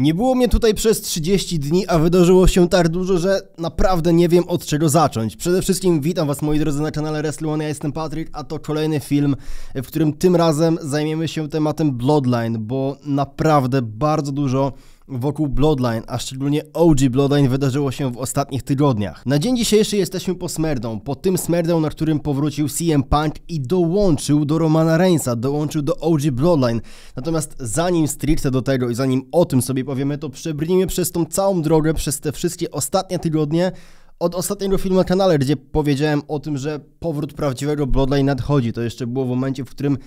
Nie było mnie tutaj przez 30 dni, a wydarzyło się tak dużo, że naprawdę nie wiem od czego zacząć. Przede wszystkim witam Was moi drodzy na kanale WrestleOne, ja jestem Patryk, a to kolejny film, w którym tym razem zajmiemy się tematem Bloodline, bo naprawdę bardzo dużo wokół Bloodline, a szczególnie OG Bloodline wydarzyło się w ostatnich tygodniach. Na dzień dzisiejszy jesteśmy po Smerdą, po tym Smerdą, na którym powrócił CM Punk i dołączył do Romana Reignsa, dołączył do OG Bloodline. Natomiast zanim stricte do tego i zanim o tym sobie powiemy, to przebrnijmy przez tą całą drogę, przez te wszystkie ostatnie tygodnie, od ostatniego filmu na kanale, gdzie powiedziałem o tym, że powrót prawdziwego Bloodline nadchodzi. To jeszcze było w momencie, w którym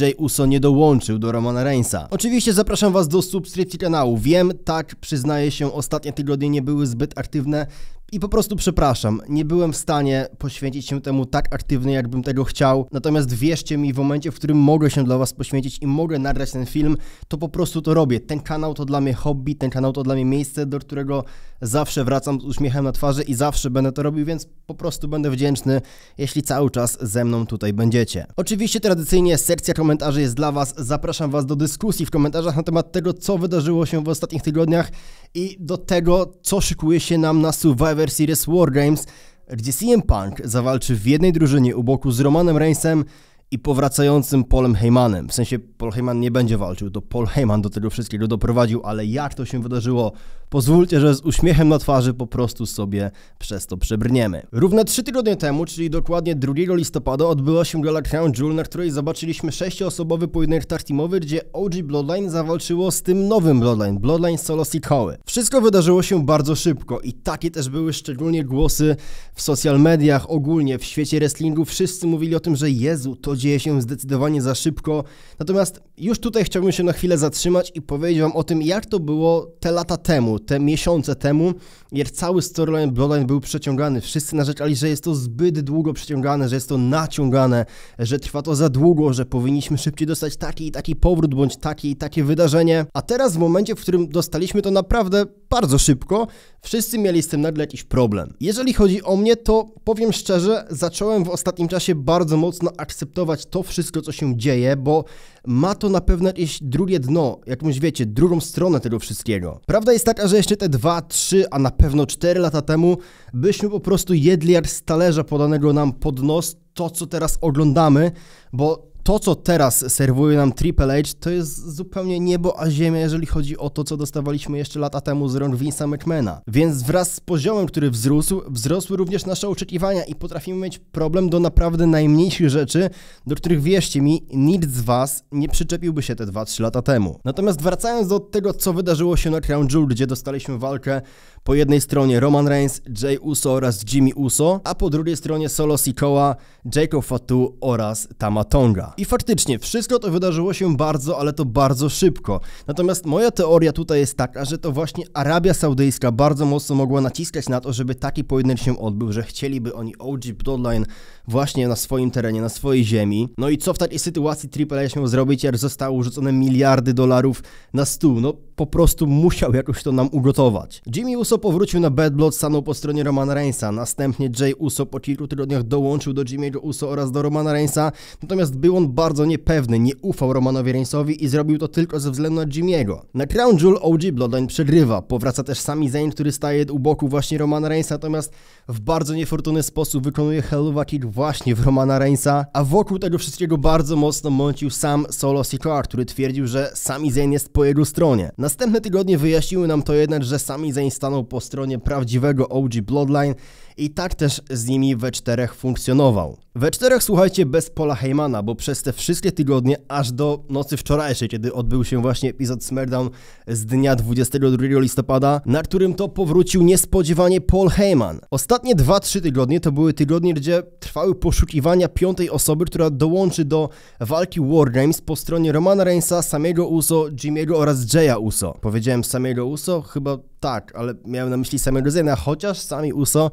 Jay Uso nie dołączył do Romana Reignsa. Oczywiście zapraszam Was do subskrypcji kanału. Wiem, tak, przyznaję się, ostatnie tygodnie nie były zbyt aktywne. I po prostu przepraszam, nie byłem w stanie poświęcić się temu tak aktywnie, jakbym tego chciał. Natomiast wierzcie mi, w momencie, w którym mogę się dla Was poświęcić i mogę nagrać ten film, to po prostu to robię. Ten kanał to dla mnie hobby, ten kanał to dla mnie miejsce, do którego zawsze wracam z uśmiechem na twarzy i zawsze będę to robił, więc po prostu będę wdzięczny, jeśli cały czas ze mną tutaj będziecie. Oczywiście tradycyjnie sekcja komentarzy jest dla Was. Zapraszam Was do dyskusji w komentarzach na temat tego, co wydarzyło się w ostatnich tygodniach i do tego, co szykuje się nam na Survivor Series Wargames, gdzie CM Punk zawalczy w jednej drużynie u boku z Romanem Reignsem i powracającym Polem Heymanem. W sensie Paul Heyman nie będzie walczył, to Paul Heyman do tego wszystkiego doprowadził, ale jak to się wydarzyło, Pozwólcie, że z uśmiechem na twarzy po prostu sobie przez to przebrniemy. Równe trzy tygodnie temu, czyli dokładnie 2 listopada, odbyła się gala Crown Jewel, na której zobaczyliśmy 6-osobowy pojedynek tag teamowy, gdzie OG Bloodline zawalczyło z tym nowym Bloodline, Bloodline Solo Sikoły. Wszystko wydarzyło się bardzo szybko i takie też były szczególnie głosy w social mediach, ogólnie w świecie wrestlingu. Wszyscy mówili o tym, że Jezu, to dzieje się zdecydowanie za szybko. Natomiast już tutaj chciałbym się na chwilę zatrzymać i powiedzieć Wam o tym, jak to było te lata temu, te miesiące temu, jak cały storyline Bloodline był przeciągany. Wszyscy narzekali, że jest to zbyt długo przeciągane, że jest to naciągane, że trwa to za długo, że powinniśmy szybciej dostać taki i taki powrót, bądź takie i takie wydarzenie. A teraz w momencie, w którym dostaliśmy to naprawdę bardzo szybko, Wszyscy mieli z tym nagle jakiś problem. Jeżeli chodzi o mnie, to powiem szczerze, zacząłem w ostatnim czasie bardzo mocno akceptować to wszystko, co się dzieje, bo ma to na pewno jakieś drugie dno, jakąś wiecie, drugą stronę tego wszystkiego. Prawda jest taka, że jeszcze te 2, 3, a na pewno 4 lata temu byśmy po prostu jedli jak z talerza podanego nam pod nos to, co teraz oglądamy, bo to, co teraz serwuje nam Triple H, to jest zupełnie niebo a ziemia, jeżeli chodzi o to, co dostawaliśmy jeszcze lata temu z rąk Vince'a McMahona. Więc wraz z poziomem, który wzrósł, wzrosły również nasze oczekiwania i potrafimy mieć problem do naprawdę najmniejszych rzeczy, do których wierzcie mi, nikt z was nie przyczepiłby się te 2-3 lata temu. Natomiast wracając do tego, co wydarzyło się na Crown Jewel, gdzie dostaliśmy walkę po jednej stronie Roman Reigns, Jay Uso oraz Jimmy Uso, a po drugiej stronie Solo Sikoa, Jacob Fatu oraz Tama Tonga. I faktycznie, wszystko to wydarzyło się bardzo, ale to bardzo szybko. Natomiast moja teoria tutaj jest taka, że to właśnie Arabia Saudyjska bardzo mocno mogła naciskać na to, żeby taki pojedynek się odbył, że chcieliby oni OG Bloodline właśnie na swoim terenie, na swojej ziemi. No i co w takiej sytuacji Triple H miał zrobić, jak zostało rzucone miliardy dolarów na stół? No po prostu musiał jakoś to nam ugotować. Jimmy Uso powrócił na Bad Blood, stanął po stronie Romana Reignsa. Następnie Jay Uso po kilku tygodniach dołączył do Jimmy'ego Uso oraz do Romana Reignsa, natomiast było bardzo niepewny, nie ufał Romanowi Reignsowi i zrobił to tylko ze względu na Jimmy'ego. Na Crown Jewel OG Bloodline przegrywa, powraca też Sami Zayn, który staje u boku właśnie Romana Reignsa, natomiast w bardzo niefortunny sposób wykonuje Helluva Kick właśnie w Romana Reignsa, a wokół tego wszystkiego bardzo mocno mącił sam Solo Sikoa, który twierdził, że Sami Zayn jest po jego stronie. Następne tygodnie wyjaśniły nam to jednak, że Sami Zayn stanął po stronie prawdziwego OG Bloodline i tak też z nimi we czterech funkcjonował. We czterech słuchajcie bez Pola Heymana, bo przez te wszystkie tygodnie aż do nocy wczorajszej, kiedy odbył się właśnie epizod Smerdown z dnia 22 listopada, na którym to powrócił niespodziewanie Paul Heyman. Ostatnie 2-3 tygodnie to były tygodnie, gdzie trwały poszukiwania piątej osoby, która dołączy do walki Wargames po stronie Romana Reinsa, samego Uso, Jimmy'ego oraz Jaya Uso. Powiedziałem samego Uso? Chyba tak, ale miałem na myśli samego Zena, chociaż sami Uso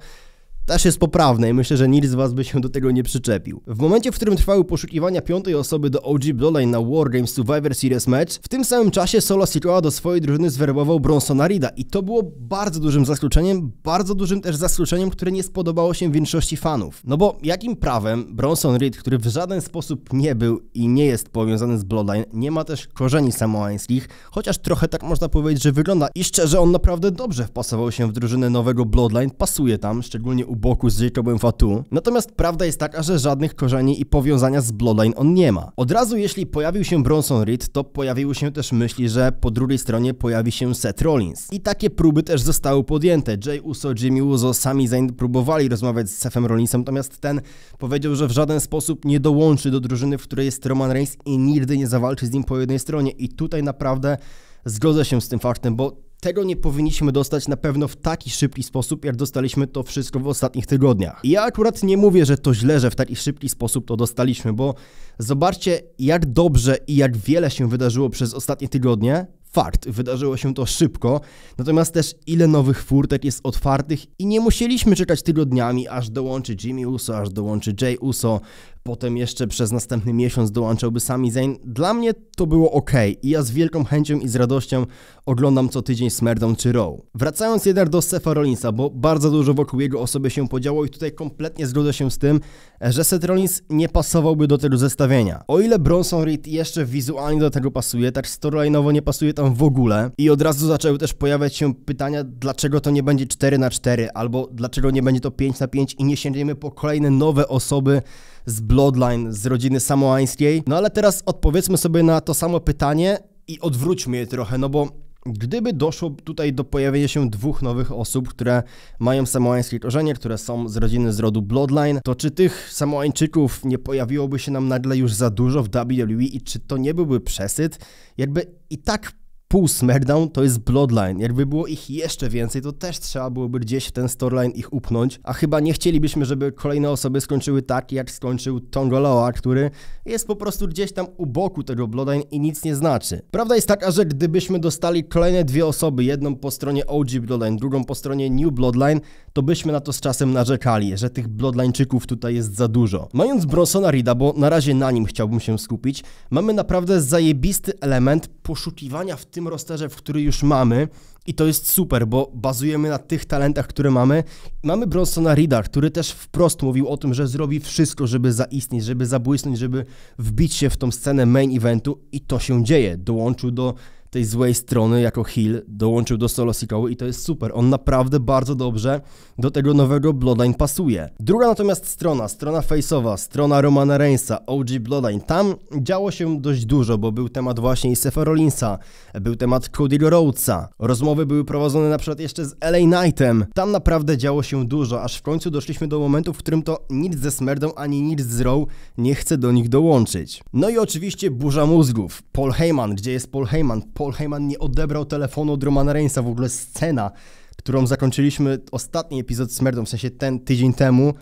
też jest poprawne i myślę, że nikt z was by się do tego nie przyczepił. W momencie, w którym trwały poszukiwania piątej osoby do OG Bloodline na Wargame Survivor Series Match, w tym samym czasie Solo Sikoa do swojej drużyny zwerbował Bronsona Rida i to było bardzo dużym zaskoczeniem, bardzo dużym też zaskoczeniem, które nie spodobało się większości fanów. No bo jakim prawem Bronson Reed, który w żaden sposób nie był i nie jest powiązany z Bloodline, nie ma też korzeni samoańskich, chociaż trochę tak można powiedzieć, że wygląda i szczerze on naprawdę dobrze wpasował się w drużynę nowego Bloodline, pasuje tam, szczególnie u boku z Jacobem Fatu. Natomiast prawda jest taka, że żadnych korzeni i powiązania z Bloodline on nie ma. Od razu jeśli pojawił się Bronson Reed, to pojawiły się też myśli, że po drugiej stronie pojawi się Seth Rollins. I takie próby też zostały podjęte. Jay Uso, Jimmy Uso, Sami Zayn próbowali rozmawiać z Sethem Rollinsem, natomiast ten powiedział, że w żaden sposób nie dołączy do drużyny, w której jest Roman Reigns i nigdy nie zawalczy z nim po jednej stronie. I tutaj naprawdę zgodzę się z tym faktem, bo tego nie powinniśmy dostać na pewno w taki szybki sposób, jak dostaliśmy to wszystko w ostatnich tygodniach. I ja akurat nie mówię, że to źle, że w taki szybki sposób to dostaliśmy, bo zobaczcie, jak dobrze i jak wiele się wydarzyło przez ostatnie tygodnie. Fakt, wydarzyło się to szybko, natomiast też ile nowych furtek jest otwartych i nie musieliśmy czekać tygodniami, aż dołączy Jimmy Uso, aż dołączy Jay Uso, potem jeszcze przez następny miesiąc dołączałby Sami Zayn. Dla mnie to było ok i ja z wielką chęcią i z radością oglądam co tydzień Smerdą czy Raw. Wracając jednak do Sefa Rollinsa, bo bardzo dużo wokół jego osoby się podziało i tutaj kompletnie zgodzę się z tym, że Seth Rollins nie pasowałby do tego zestawienia. O ile Bronson Reed jeszcze wizualnie do tego pasuje, tak storyline'owo nie pasuje tam w ogóle i od razu zaczęły też pojawiać się pytania, dlaczego to nie będzie 4 na 4 albo dlaczego nie będzie to 5 na 5 i nie sięgniemy po kolejne nowe osoby, z Bloodline, z rodziny samoańskiej. No ale teraz odpowiedzmy sobie na to samo pytanie i odwróćmy je trochę, no bo Gdyby doszło tutaj do pojawienia się dwóch nowych osób, które mają samoańskie korzenie, które są z rodziny z rodu Bloodline, to czy tych samoańczyków nie pojawiłoby się nam nagle już za dużo w WWE i czy to nie byłby przesyt? Jakby i tak pół SmackDown to jest Bloodline. Jakby było ich jeszcze więcej, to też trzeba byłoby gdzieś w ten storyline ich upchnąć. A chyba nie chcielibyśmy, żeby kolejne osoby skończyły tak, jak skończył Tongoloa, który jest po prostu gdzieś tam u boku tego Bloodline i nic nie znaczy. Prawda jest taka, że gdybyśmy dostali kolejne dwie osoby, jedną po stronie OG Bloodline, drugą po stronie New Bloodline, to byśmy na to z czasem narzekali, że tych Bloodlineczyków tutaj jest za dużo. Mając Bronsona Rida, bo na razie na nim chciałbym się skupić, mamy naprawdę zajebisty element poszukiwania w tym rosterze, w który już mamy i to jest super, bo bazujemy na tych talentach, które mamy. Mamy Bronsona Rida, który też wprost mówił o tym, że zrobi wszystko, żeby zaistnieć, żeby zabłysnąć, żeby wbić się w tą scenę main eventu i to się dzieje. Dołączył do tej złej strony jako Hill dołączył do solo Sikoły i to jest super. On naprawdę bardzo dobrze do tego nowego Bloodline pasuje. Druga natomiast strona, strona face'owa, strona Romana Reignsa, OG Bloodline. Tam działo się dość dużo, bo był temat właśnie Sefa Rollinsa, był temat Cody'ego Rhodesa. Rozmowy były prowadzone na przykład jeszcze z LA Knightem. Tam naprawdę działo się dużo, aż w końcu doszliśmy do momentu, w którym to nic ze Smerdą ani nic z Row nie chce do nich dołączyć. No i oczywiście burza mózgów. Paul Heyman, gdzie jest Paul Heyman? Paul Heyman nie odebrał telefonu od Romana Reignsa. W ogóle scena, którą zakończyliśmy ostatni epizod Merdą, w sensie ten tydzień temu,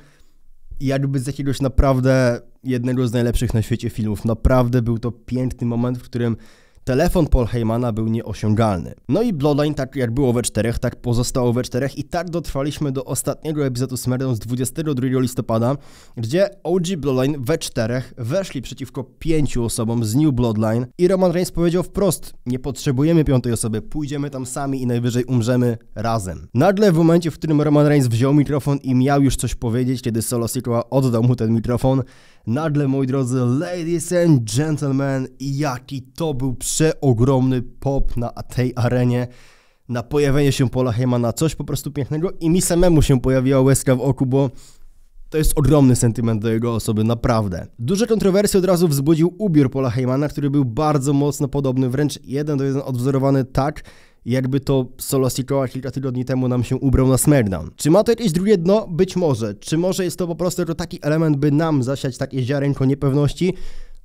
jakby z jakiegoś naprawdę jednego z najlepszych na świecie filmów. Naprawdę był to piękny moment, w którym Telefon Paul Heymana był nieosiągalny. No i Bloodline, tak jak było we czterech, tak pozostało we czterech i tak dotrwaliśmy do ostatniego epizodu Smerdą z 22 listopada, gdzie OG Bloodline we czterech weszli przeciwko pięciu osobom z New Bloodline i Roman Reigns powiedział wprost, nie potrzebujemy piątej osoby, pójdziemy tam sami i najwyżej umrzemy razem. Nagle w momencie, w którym Roman Reigns wziął mikrofon i miał już coś powiedzieć, kiedy Solo Sikoa oddał mu ten mikrofon, Nagle, moi drodzy, ladies and gentlemen, jaki to był przeogromny pop na tej arenie, na pojawienie się Pola Heyma coś po prostu pięknego i mi samemu się pojawiła łezka w oku, bo to jest ogromny sentyment do jego osoby, naprawdę. Duże kontrowersje od razu wzbudził ubiór Pola Heymana, który był bardzo mocno podobny, wręcz jeden do jeden odwzorowany tak, jakby to solo Sikoła kilka tygodni temu nam się ubrał na Smackdown. Czy ma to jakieś drugie dno? Być może. Czy może jest to po prostu taki element, by nam zasiać takie ziarenko niepewności?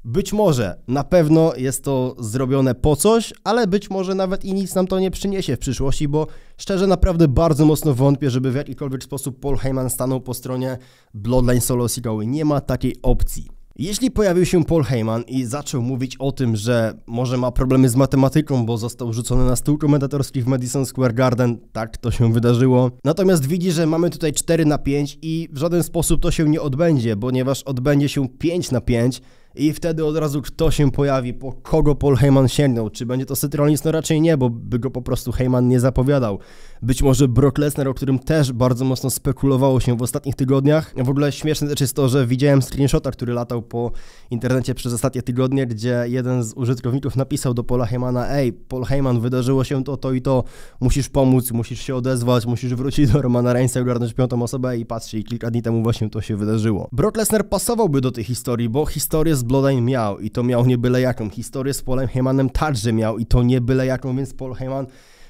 Być może, na pewno jest to zrobione po coś, ale być może nawet i nic nam to nie przyniesie w przyszłości, bo szczerze naprawdę bardzo mocno wątpię, żeby w jakikolwiek sposób Paul Heyman stanął po stronie Bloodline Solo Sikoły. Nie ma takiej opcji. Jeśli pojawił się Paul Heyman i zaczął mówić o tym, że może ma problemy z matematyką, bo został rzucony na stół komentatorski w Madison Square Garden, tak to się wydarzyło. Natomiast widzi, że mamy tutaj 4 na 5 i w żaden sposób to się nie odbędzie, ponieważ odbędzie się 5 na 5, i wtedy od razu kto się pojawi, po kogo Paul Heyman sięgnął. Czy będzie to Seth Rollins? No raczej nie, bo by go po prostu Heyman nie zapowiadał. Być może Brock Lesnar, o którym też bardzo mocno spekulowało się w ostatnich tygodniach. W ogóle śmieszne też jest to, że widziałem screenshota, który latał po internecie przez ostatnie tygodnie, gdzie jeden z użytkowników napisał do Paula Heymana, ej, Paul Heyman, wydarzyło się to, to i to, musisz pomóc, musisz się odezwać, musisz wrócić do Romana i ogarnąć piątą osobę i patrzcie, i kilka dni temu właśnie to się wydarzyło. Brock Lesnar pasowałby do tej historii, bo historię z Bloodline miał i to miał nie byle jaką. Historię z Polem Heymanem także miał i to nie byle jaką, więc Paul Heyman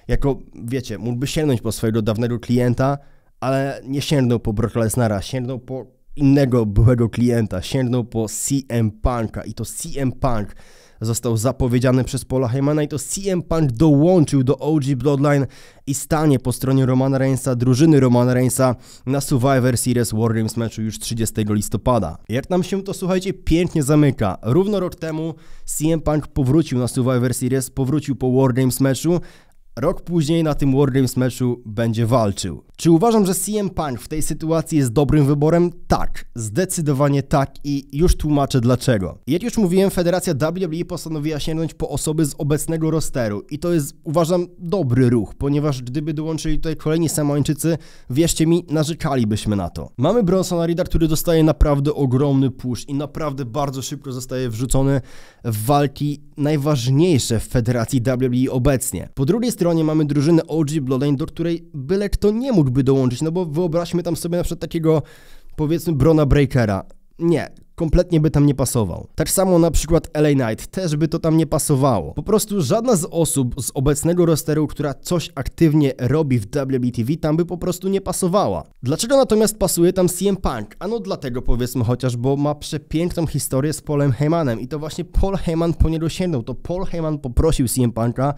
jako, wiecie, mógłby sięgnąć po swojego dawnego klienta, ale nie sięgnął po Brock Lesnara, sięgnął po innego byłego klienta, sięgnął po CM Punka i to CM Punk został zapowiedziany przez Paula Heymana i to CM Punk dołączył do OG Bloodline i stanie po stronie Romana Reignsa, drużyny Romana Reignsa na Survivor Series War Games meczu już 30 listopada. Jak nam się to, słuchajcie, pięknie zamyka. Równo rok temu CM Punk powrócił na Survivor Series, powrócił po War Games meczu, Rok później na tym Games meczu będzie walczył. Czy uważam, że CM Punk w tej sytuacji jest dobrym wyborem? Tak, zdecydowanie tak i już tłumaczę dlaczego. Jak już mówiłem, federacja WWE postanowiła sięgnąć po osoby z obecnego rosteru i to jest, uważam, dobry ruch, ponieważ gdyby dołączyli tutaj kolejni Samoańczycy, wierzcie mi, narzekalibyśmy na to. Mamy Bronsona Rida, który dostaje naprawdę ogromny push i naprawdę bardzo szybko zostaje wrzucony w walki najważniejsze w federacji WWE obecnie. Po drugiej stronie stronie mamy drużynę OG Bloodline, do której byle kto nie mógłby dołączyć, no bo wyobraźmy tam sobie na przykład takiego, powiedzmy, Brona Breakera. Nie, kompletnie by tam nie pasował. Tak samo na przykład LA Knight, też by to tam nie pasowało. Po prostu żadna z osób z obecnego rosteru, która coś aktywnie robi w WBTV, tam by po prostu nie pasowała. Dlaczego natomiast pasuje tam CM Punk? Ano dlatego powiedzmy chociaż, bo ma przepiękną historię z Polem Heymanem i to właśnie Paul Heyman po niego sięgnął. To Paul Heyman poprosił CM Punka,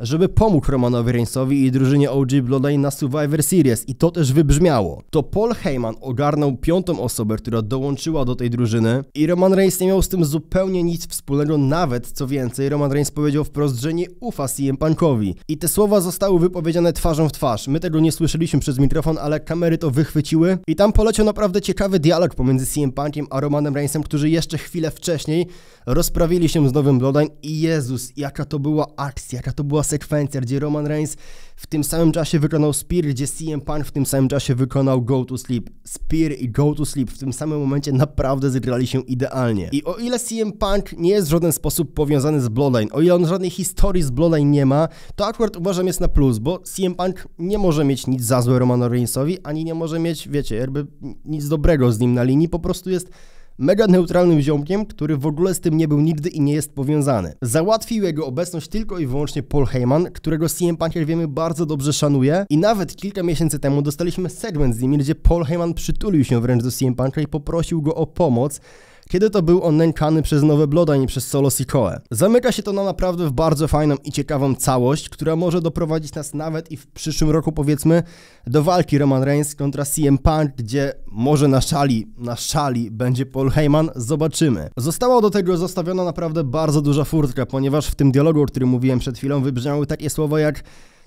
żeby pomógł Romanowi Reignsowi i drużynie OG Bloodline na Survivor Series i to też wybrzmiało. To Paul Heyman ogarnął piątą osobę, która dołączyła do tej drużyny i Roman Reigns nie miał z tym zupełnie nic wspólnego, nawet co więcej, Roman Reigns powiedział wprost, że nie ufa CM Punkowi. I te słowa zostały wypowiedziane twarzą w twarz. My tego nie słyszeliśmy przez mikrofon, ale kamery to wychwyciły i tam poleciał naprawdę ciekawy dialog pomiędzy CM Punkiem a Romanem Reignsem, którzy jeszcze chwilę wcześniej rozprawili się z nowym Bloodline i Jezus, jaka to była akcja, jaka to była sekwencja, gdzie Roman Reigns w tym samym czasie wykonał Spear, gdzie CM Punk w tym samym czasie wykonał Go to Sleep. Spear i Go to Sleep w tym samym momencie naprawdę zgrali się idealnie. I o ile CM Punk nie jest w żaden sposób powiązany z Bloodline, o ile on żadnej historii z Bloodline nie ma, to akurat uważam jest na plus, bo CM Punk nie może mieć nic za złe Romano Reignsowi, ani nie może mieć, wiecie, jakby nic dobrego z nim na linii, po prostu jest mega neutralnym ziomkiem, który w ogóle z tym nie był nigdy i nie jest powiązany. Załatwił jego obecność tylko i wyłącznie Paul Heyman, którego CM Punk, jak wiemy, bardzo dobrze szanuje i nawet kilka miesięcy temu dostaliśmy segment z nim, gdzie Paul Heyman przytulił się wręcz do CM Punka i poprosił go o pomoc, kiedy to był on nękany przez Nowe Bloda, i przez Solo Sikoe. Zamyka się to na naprawdę w bardzo fajną i ciekawą całość, która może doprowadzić nas nawet i w przyszłym roku powiedzmy do walki Roman Reigns kontra CM Punk, gdzie może na szali, na szali będzie Paul Heyman, zobaczymy. Została do tego zostawiona naprawdę bardzo duża furtka, ponieważ w tym dialogu, o którym mówiłem przed chwilą, wybrzmiały takie słowa jak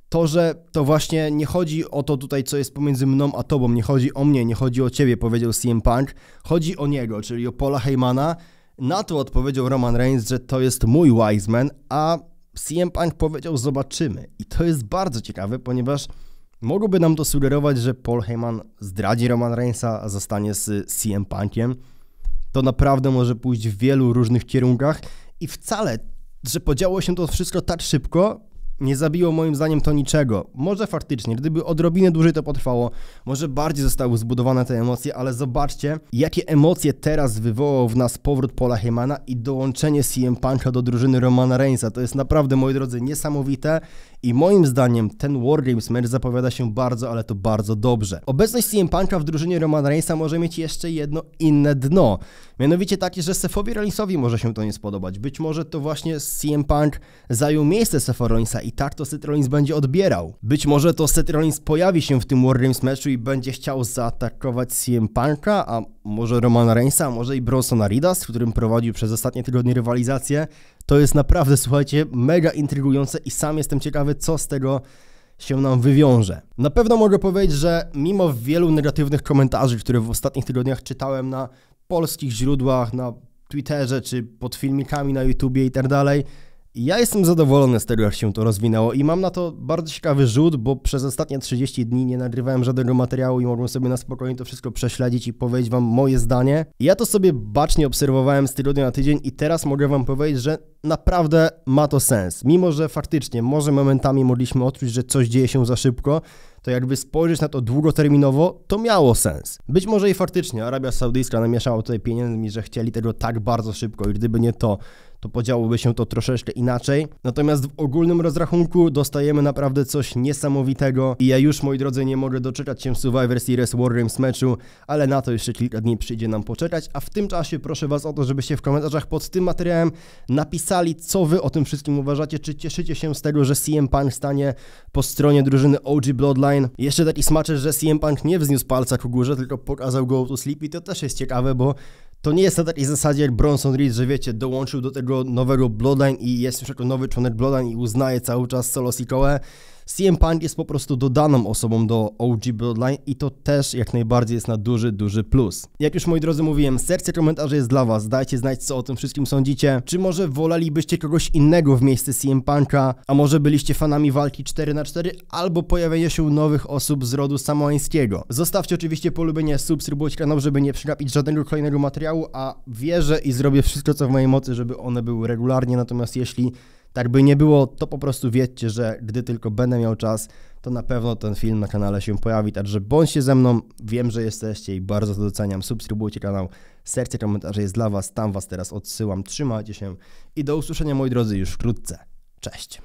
to, że to właśnie nie chodzi o to tutaj, co jest pomiędzy mną a tobą, nie chodzi o mnie, nie chodzi o ciebie, powiedział CM Punk, chodzi o niego, czyli o Paula Heymana. Na to odpowiedział Roman Reigns, że to jest mój Wiseman, a CM Punk powiedział zobaczymy. I to jest bardzo ciekawe, ponieważ mogłoby nam to sugerować, że Paul Heyman zdradzi Roman Reignsa, a zostanie z CM Punkiem. To naprawdę może pójść w wielu różnych kierunkach i wcale, że podziało się to wszystko tak szybko, nie zabiło moim zdaniem to niczego. Może faktycznie, gdyby odrobinę dłużej to potrwało, może bardziej zostały zbudowane te emocje, ale zobaczcie, jakie emocje teraz wywołał w nas powrót Paula Heymana i dołączenie CM Punk'a do drużyny Romana Reinsa. To jest naprawdę, moi drodzy, niesamowite i moim zdaniem ten Wargames mecz zapowiada się bardzo, ale to bardzo dobrze. Obecność CM Punk'a w drużynie Romana Reinsa może mieć jeszcze jedno inne dno. Mianowicie takie, że Sefowi Rollinsowi może się to nie spodobać. Być może to właśnie CM Punk zajął miejsce Sefa Rollinsa i tak to Seth Rollins będzie odbierał. Być może to Seth Rollins pojawi się w tym Wargames meczu i będzie chciał zaatakować CM Punk'a, a może Romana Reinsa, a może i Bronsona Rida, z którym prowadził przez ostatnie tygodnie rywalizację. To jest naprawdę, słuchajcie, mega intrygujące i sam jestem ciekawy, co z tego się nam wywiąże. Na pewno mogę powiedzieć, że mimo wielu negatywnych komentarzy, które w ostatnich tygodniach czytałem na polskich źródłach, na Twitterze czy pod filmikami na YouTubie i tak dalej, ja jestem zadowolony z tego, jak się to rozwinęło i mam na to bardzo ciekawy rzut, bo przez ostatnie 30 dni nie nagrywałem żadnego materiału i mogłem sobie na spokojnie to wszystko prześledzić i powiedzieć wam moje zdanie. Ja to sobie bacznie obserwowałem z tygodnia na tydzień i teraz mogę wam powiedzieć, że naprawdę ma to sens. Mimo, że faktycznie może momentami mogliśmy odczuć, że coś dzieje się za szybko, to jakby spojrzeć na to długoterminowo, to miało sens. Być może i faktycznie Arabia Saudyjska namieszała tutaj pieniędzmi, że chcieli tego tak bardzo szybko i gdyby nie to, to podziałoby się to troszeczkę inaczej. Natomiast w ogólnym rozrachunku dostajemy naprawdę coś niesamowitego i ja już, moi drodzy, nie mogę doczekać się Survivor Series Wargames meczu, ale na to jeszcze kilka dni przyjdzie nam poczekać, a w tym czasie proszę Was o to, żebyście w komentarzach pod tym materiałem napisali, co Wy o tym wszystkim uważacie, czy cieszycie się z tego, że CM Punk stanie po stronie drużyny OG Bloodline. Jeszcze taki smaczek, że CM Punk nie wzniósł palca ku górze, tylko pokazał go to sleep i to też jest ciekawe, bo to nie jest na takiej zasadzie jak Bronson Reed, że wiecie, dołączył do tego nowego Bloodline i jest już jako nowy członek Bloodline i uznaje cały czas solo Sikołę. CM Punk jest po prostu dodaną osobą do OG Bloodline i to też jak najbardziej jest na duży, duży plus. Jak już moi drodzy mówiłem, serce komentarzy jest dla was, dajcie znać co o tym wszystkim sądzicie, czy może wolelibyście kogoś innego w miejsce CM Punka, a może byliście fanami walki 4x4 albo pojawienia się nowych osób z rodu samoańskiego. Zostawcie oczywiście polubienie, subskrybujcie kanał, żeby nie przegapić żadnego kolejnego materiału, a wierzę i zrobię wszystko co w mojej mocy, żeby one były regularnie, natomiast jeśli tak by nie było, to po prostu wiedzcie, że gdy tylko będę miał czas, to na pewno ten film na kanale się pojawi. Także bądźcie ze mną, wiem, że jesteście i bardzo to doceniam. Subskrybujcie kanał, serce komentarze jest dla Was, tam Was teraz odsyłam. Trzymajcie się i do usłyszenia moi drodzy już wkrótce. Cześć!